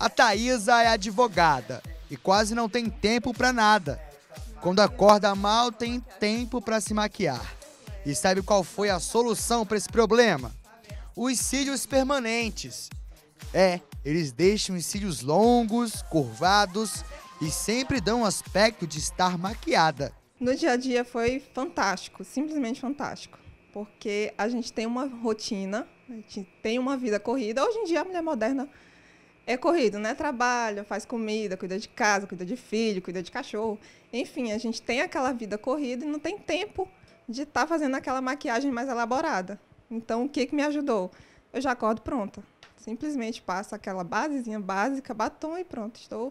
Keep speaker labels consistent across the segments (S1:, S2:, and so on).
S1: A Thaisa é advogada e quase não tem tempo para nada. Quando acorda mal, tem tempo para se maquiar. E sabe qual foi a solução para esse problema? Os cílios permanentes. É, eles deixam os cílios longos, curvados e sempre dão um aspecto de estar
S2: maquiada. No dia a dia foi fantástico, simplesmente fantástico. Porque a gente tem uma rotina, a gente tem uma vida corrida. Hoje em dia a mulher moderna é corrido, né? Trabalha, faz comida, cuida de casa, cuida de filho, cuida de cachorro. Enfim, a gente tem aquela vida corrida e não tem tempo de estar tá fazendo aquela maquiagem mais elaborada. Então, o que, que me ajudou? Eu já acordo pronta. Simplesmente passo aquela basezinha básica, batom e pronto. Estou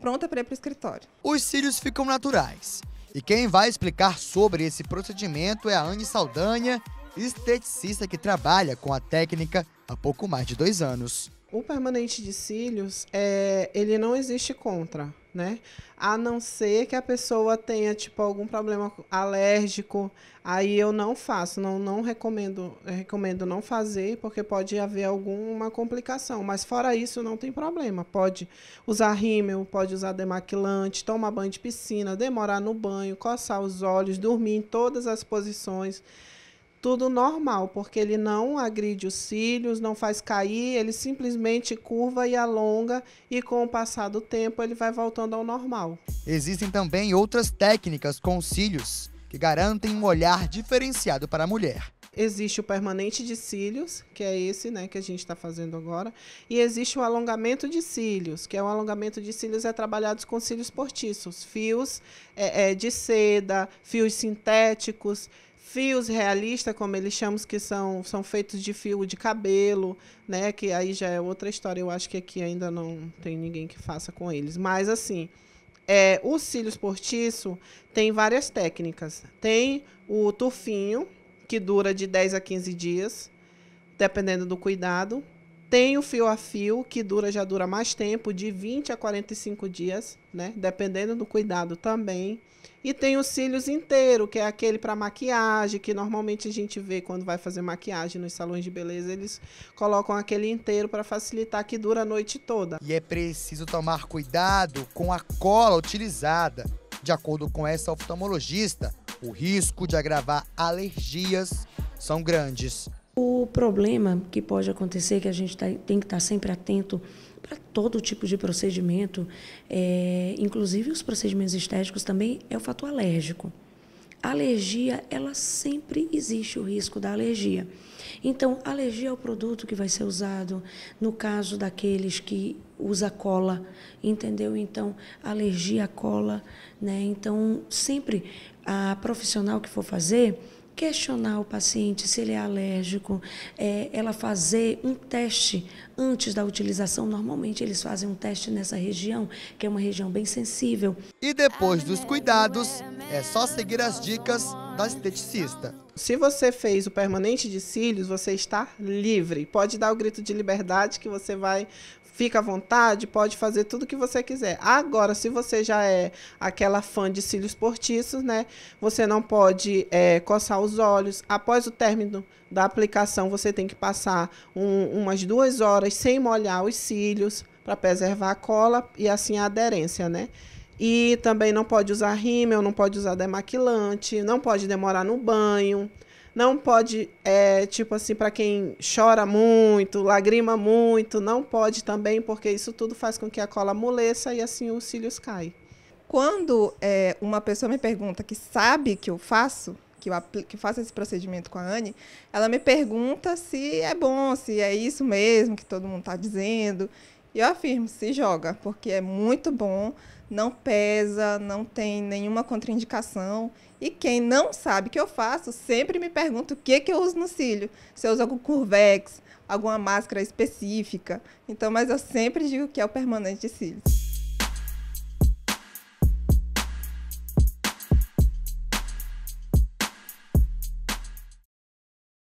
S2: pronta para ir para o escritório.
S1: Os cílios ficam naturais. E quem vai explicar sobre esse procedimento é a Anne Saldanha, esteticista que trabalha com a técnica há pouco mais de dois anos.
S3: O permanente de cílios, é, ele não existe contra, né? A não ser que a pessoa tenha, tipo, algum problema alérgico. Aí eu não faço, não, não recomendo, recomendo não fazer, porque pode haver alguma complicação. Mas fora isso, não tem problema. Pode usar rímel, pode usar demaquilante, tomar banho de piscina, demorar no banho, coçar os olhos, dormir em todas as posições tudo normal, porque ele não agride os cílios, não faz cair, ele simplesmente curva e alonga e com o passar do tempo ele vai voltando ao normal.
S1: Existem também outras técnicas com os cílios que garantem um olhar diferenciado para a mulher.
S3: Existe o permanente de cílios, que é esse né, que a gente está fazendo agora, e existe o alongamento de cílios, que é o um alongamento de cílios é trabalhado com cílios portiços, fios é, é, de seda, fios sintéticos, fios realistas, como eles chamam, que são, são feitos de fio de cabelo, né? Que aí já é outra história. Eu acho que aqui ainda não tem ninguém que faça com eles. Mas assim, é, os cílios postiço tem várias técnicas. Tem o tufinho, que dura de 10 a 15 dias, dependendo do cuidado. Tem o fio a fio, que dura já dura mais tempo, de 20 a 45 dias, né? Dependendo do cuidado também. E tem os cílios inteiro, que é aquele para maquiagem, que normalmente a gente vê quando vai fazer maquiagem nos salões de beleza, eles colocam aquele inteiro para facilitar que dura a noite toda. E é preciso tomar cuidado com a cola utilizada. De acordo com essa
S1: oftalmologista, o risco de agravar alergias são grandes.
S4: O problema que pode acontecer, que a gente tá, tem que estar tá sempre atento para todo tipo de procedimento, é, inclusive os procedimentos estéticos também, é o fato alérgico. A alergia, ela sempre existe o risco da alergia. Então, alergia ao produto que vai ser usado, no caso daqueles que usa cola, entendeu? Então, alergia à cola, né? Então, sempre a profissional que for fazer, questionar o paciente se ele é alérgico, é, ela fazer um teste antes da utilização. Normalmente eles fazem um teste nessa região, que é uma região bem sensível. E depois ah, dos né? cuidados,
S3: é só seguir as dicas da esteticista. Se você fez o permanente de cílios, você está livre. Pode dar o grito de liberdade que você vai fica à vontade, pode fazer tudo que você quiser. Agora, se você já é aquela fã de cílios postiços, né? Você não pode é, coçar os olhos. Após o término da aplicação, você tem que passar um, umas duas horas sem molhar os cílios para preservar a cola e assim a aderência, né? E também não pode usar rímel, não pode usar demaquilante, não pode demorar no banho. Não pode, é, tipo assim, para quem chora muito, lagrima muito, não pode também, porque isso tudo
S2: faz com que a cola amoleça e assim os cílios caem. Quando é, uma pessoa me pergunta que sabe que eu faço, que eu, que eu faço esse procedimento com a Anne, ela me pergunta se é bom, se é isso mesmo que todo mundo está dizendo. E eu afirmo, se joga, porque é muito bom, não pesa, não tem nenhuma contraindicação. E quem não sabe o que eu faço, sempre me pergunta o que, que eu uso no cílio. Se eu uso algum Curvex, alguma máscara específica. Então, mas eu sempre digo que é o permanente de cílios.